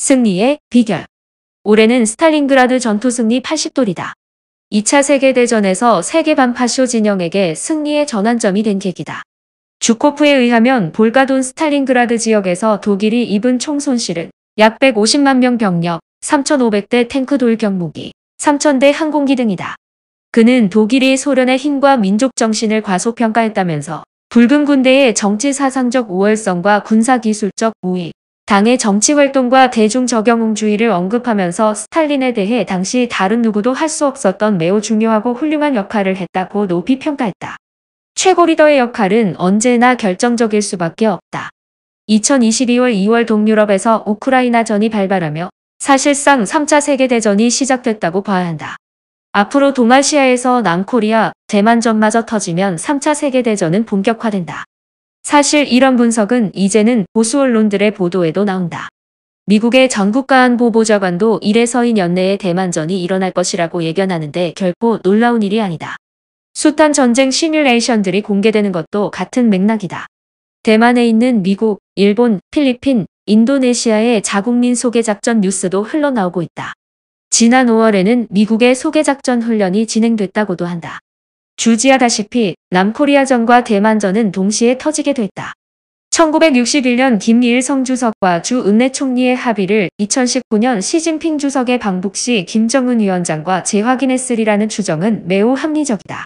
승리의 비결. 올해는 스탈링그라드 전투 승리 80돌이다. 2차 세계대전에서 세계반 파쇼 진영에게 승리의 전환점이 된 계기다. 주코프에 의하면 볼가돈 스탈링그라드 지역에서 독일이 입은 총 손실은 약 150만 명 병력, 3,500대 탱크 돌격 무기, 3,000대 항공기 등이다. 그는 독일이 소련의 힘과 민족 정신을 과소평가했다면서 붉은 군대의 정치 사상적 우월성과 군사 기술적 우위, 당의 정치활동과 대중적용주의를 언급하면서 스탈린에 대해 당시 다른 누구도 할 수 없었던 매우 중요하고 훌륭한 역할을 했다고 높이 평가했다. 최고 리더의 역할은 언제나 결정적일 수밖에 없다. 2022월 2월 동유럽에서 우크라이나전이 발발하며 사실상 3차 세계대전이 시작됐다고 봐야 한다. 앞으로 동아시아에서 남코리아, 대만전마저 터지면 3차 세계대전은 본격화된다. 사실 이런 분석은 이제는 보수 언론들의 보도에도 나온다. 미국의 전국가안보보좌관도 이래서인 연내에 대만전이 일어날 것이라고 예견하는데 결코 놀라운 일이 아니다. 숱한 전쟁 시뮬레이션들이 공개되는 것도 같은 맥락이다. 대만에 있는 미국, 일본, 필리핀, 인도네시아의 자국민 소개작전 뉴스도 흘러나오고 있다. 지난 5월에는 미국의 소개작전 훈련이 진행됐다고도 한다. 주지하다시피 남코리아전과 대만전은 동시에 터지게 됐다. 1961년 김일 성주석과 주 은내 총리의 합의를 2019년 시진핑 주석의 방북 시 김정은 위원장과 재확인했으리라는 추정은 매우 합리적이다.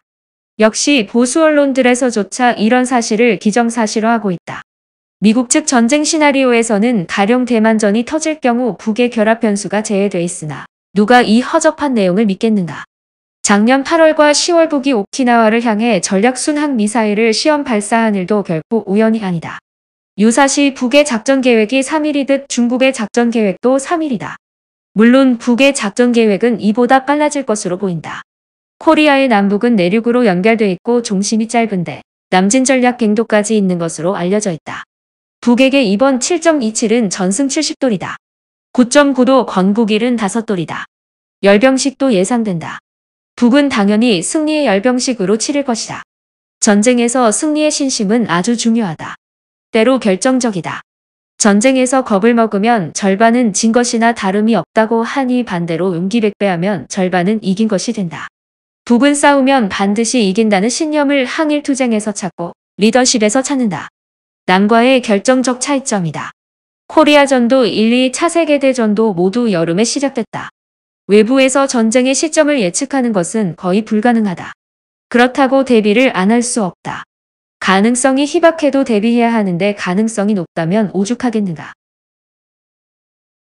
역시 보수 언론들에서조차 이런 사실을 기정사실화하고 있다. 미국 측 전쟁 시나리오에서는 가령 대만전이 터질 경우 북의 결합 변수가 제외돼 있으나 누가 이 허접한 내용을 믿겠는가. 작년 8월과 10월 북이 오키나와를 향해 전략순항 미사일을 시험 발사한 일도 결코 우연이 아니다. 유사시 북의 작전 계획이 3일이듯 중국의 작전 계획도 3일이다. 물론 북의 작전 계획은 이보다 빨라질 것으로 보인다. 코리아의 남북은 내륙으로 연결돼 있고 중심이 짧은데 남진 전략 갱도까지 있는 것으로 알려져 있다. 북에게 이번 7.27은 전승 70돌이다. 9.9도 건국 75돌이다. 열병식도 예상된다. 북은 당연히 승리의 열병식으로 치를 것이다. 전쟁에서 승리의 신심은 아주 중요하다. 때로 결정적이다. 전쟁에서 겁을 먹으면 절반은 진 것이나 다름이 없다고 하니 반대로 음기백배하면 절반은 이긴 것이 된다. 북은 싸우면 반드시 이긴다는 신념을 항일 투쟁에서 찾고 리더십에서 찾는다. 남과의 결정적 차이점이다. 코리아전도 1, 2차 세계대전도 모두 여름에 시작됐다. 외부에서 전쟁의 시점을 예측하는 것은 거의 불가능하다. 그렇다고 대비를 안 할 수 없다. 가능성이 희박해도 대비해야 하는데 가능성이 높다면 오죽하겠는가.